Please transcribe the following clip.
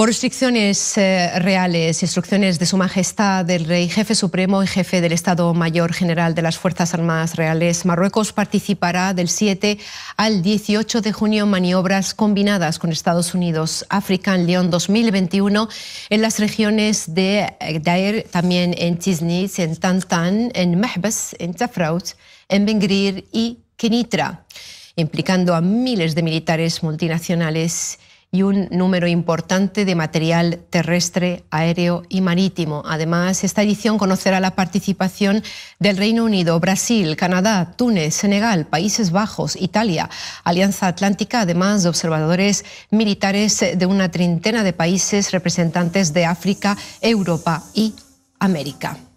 Por restricciones eh, reales, instrucciones de Su Majestad del Rey, Jefe Supremo y Jefe del Estado Mayor General de las Fuerzas Armadas Reales, Marruecos participará del 7 al 18 de junio en maniobras combinadas con Estados Unidos, African León 2021 en las regiones de eh, Dair, también en Chisnitz, en Tantan, en Mahbes, en Tafraut, en Bengrir y Kenitra, implicando a miles de militares multinacionales y un número importante de material terrestre, aéreo y marítimo. Además, esta edición conocerá la participación del Reino Unido, Brasil, Canadá, Túnez, Senegal, Países Bajos, Italia, Alianza Atlántica, además de observadores militares de una treintena de países representantes de África, Europa y América.